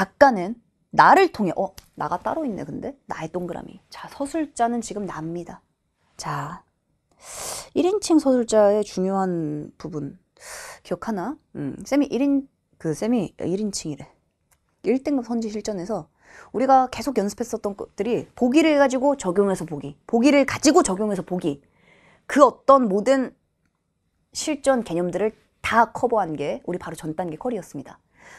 작가는 나를 통해 어 나가 따로 있네 근데 나의 동그라미 자 서술자는 지금 납니다 자 1인칭 서술자의 중요한 부분 기억하나? 음, 쌤이 1인 그 쌤이 1인칭이래 1등급 선지 실전에서 우리가 계속 연습했었던 것들이 보기를 가지고 적용해서 보기 보기를 가지고 적용해서 보기 그 어떤 모든 실전 개념들을 다 커버한 게 우리 바로 전 단계 컬이었습니다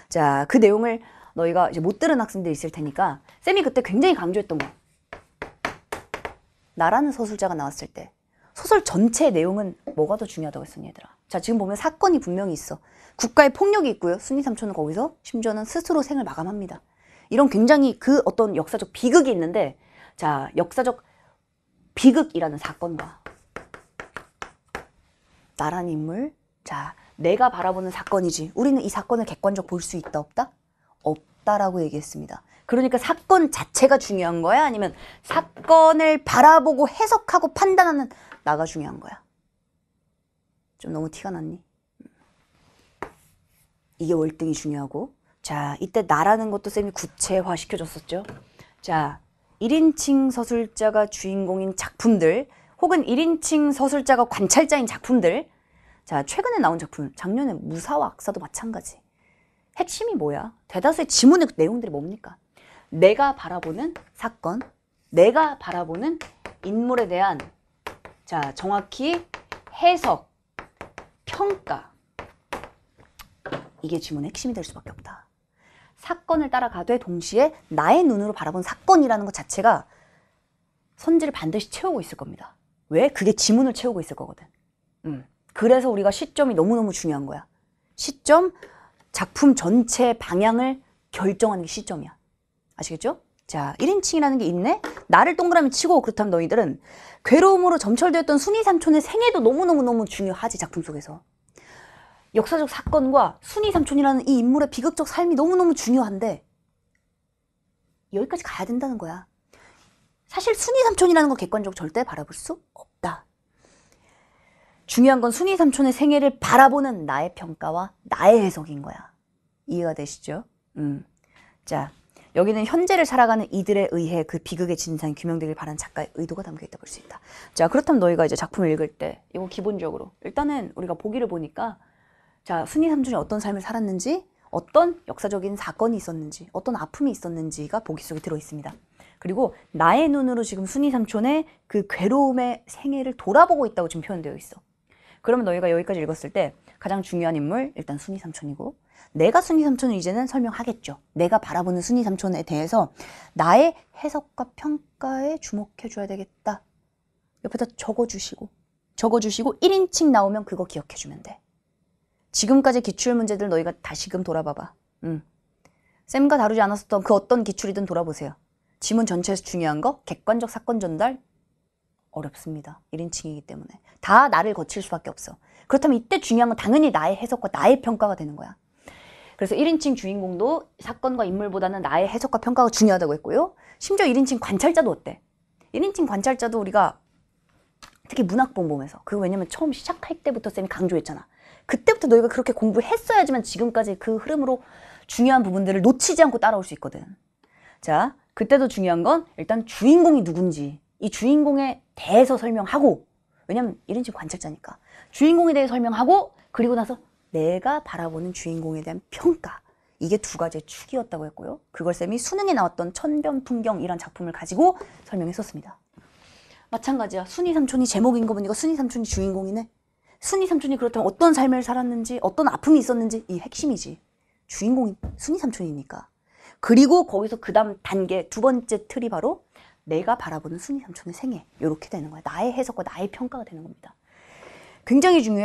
자그 내용을 너희가 이제 못 들은 학생들 이 있을 테니까 쌤이 그때 굉장히 강조했던 거 나라는 서술자가 나왔을 때 소설 전체 내용은 뭐가 더 중요하다고 했었니 얘들아 자 지금 보면 사건이 분명히 있어 국가의 폭력이 있고요 순이 삼촌은 거기서 심지어는 스스로 생을 마감합니다 이런 굉장히 그 어떤 역사적 비극이 있는데 자 역사적 비극이라는 사건과 나란 인물 자 내가 바라보는 사건이지 우리는 이 사건을 객관적 볼 수 있다 없다 없다라고 얘기했습니다. 그러니까 사건 자체가 중요한 거야? 아니면 사건을 바라보고 해석하고 판단하는 나가 중요한 거야? 좀 너무 티가 났니? 이게 월등히 중요하고 자 이때 나라는 것도 쌤이 구체화 시켜줬었죠. 자 1인칭 서술자가 주인공인 작품들 혹은 1인칭 서술자가 관찰자인 작품들 자 최근에 나온 작품 작년에 무사와 악사도 마찬가지 핵심이 뭐야? 대다수의 지문의 내용들이 뭡니까? 내가 바라보는 사건, 내가 바라보는 인물에 대한 자 정확히 해석, 평가 이게 지문의 핵심이 될 수밖에 없다. 사건을 따라가되 동시에 나의 눈으로 바라본 사건이라는 것 자체가 선지를 반드시 채우고 있을 겁니다. 왜? 그게 지문을 채우고 있을 거거든. 음. 그래서 우리가 시점이 너무너무 중요한 거야. 시점, 작품 전체 방향을 결정하는 게 시점이야. 아시겠죠? 자, 1인칭이라는 게 있네? 나를 동그라미 치고 그렇다면 너희들은 괴로움으로 점철되었던 순이 삼촌의 생애도 너무너무너무 중요하지, 작품 속에서. 역사적 사건과 순이 삼촌이라는 이 인물의 비극적 삶이 너무너무 중요한데 여기까지 가야 된다는 거야. 사실 순이 삼촌이라는 건 객관적으로 절대 바라볼 수 없다. 중요한 건 순이 삼촌의 생애를 바라보는 나의 평가와 나의 해석인 거야. 이해가 되시죠? 음. 자, 여기는 현재를 살아가는 이들에 의해 그 비극의 진상이 규명되길 바란 작가의 의도가 담겨 있다 볼 수 있다. 자, 그렇다면 너희가 이제 작품을 읽을 때 이거 기본적으로 일단은 우리가 보기를 보니까 자, 순이 삼촌이 어떤 삶을 살았는지 어떤 역사적인 사건이 있었는지 어떤 아픔이 있었는지가 보기 속에 들어 있습니다. 그리고 나의 눈으로 지금 순이 삼촌의 그 괴로움의 생애를 돌아보고 있다고 지금 표현되어 있어. 그러면 너희가 여기까지 읽었을 때 가장 중요한 인물 일단 순위 삼촌이고 내가 순위 삼촌을 이제는 설명하겠죠. 내가 바라보는 순위 삼촌에 대해서 나의 해석과 평가에 주목해줘야 되겠다. 옆에다 적어주시고 적어주시고 1인칭 나오면 그거 기억해주면 돼. 지금까지 기출문제들 너희가 다시금 돌아봐봐. 음. 쌤과 다루지 않았었던 그 어떤 기출이든 돌아보세요. 지문 전체에서 중요한 거 객관적 사건 전달 어렵습니다. 1인칭이기 때문에. 다 나를 거칠 수밖에 없어. 그렇다면 이때 중요한 건 당연히 나의 해석과 나의 평가가 되는 거야. 그래서 1인칭 주인공도 사건과 인물보다는 나의 해석과 평가가 중요하다고 했고요. 심지어 1인칭 관찰자도 어때? 1인칭 관찰자도 우리가 특히 문학본 보에서그 왜냐면 처음 시작할 때부터 쌤이 강조했잖아. 그때부터 너희가 그렇게 공부했어야지만 지금까지 그 흐름으로 중요한 부분들을 놓치지 않고 따라올 수 있거든. 자, 그때도 중요한 건 일단 주인공이 누군지 이 주인공의 대해서 설명하고 왜냐면 이런 칭 관찰자니까 주인공에 대해 설명하고 그리고 나서 내가 바라보는 주인공에 대한 평가 이게 두 가지의 축이었다고 했고요 그걸 쌤이 수능에 나왔던 천변풍경이란 작품을 가지고 설명했었습니다 마찬가지야 순이 삼촌이 제목인 거 보니까 순이 삼촌이 주인공이네 순이 삼촌이 그렇다면 어떤 삶을 살았는지 어떤 아픔이 있었는지 이 핵심이지 주인공이 순이 삼촌이니까 그리고 거기서 그 다음 단계 두 번째 틀이 바로 내가 바라보는 순이 삼촌의 생애 이렇게 되는 거야. 나의 해석과 나의 평가가 되는 겁니다. 굉장히 중요해.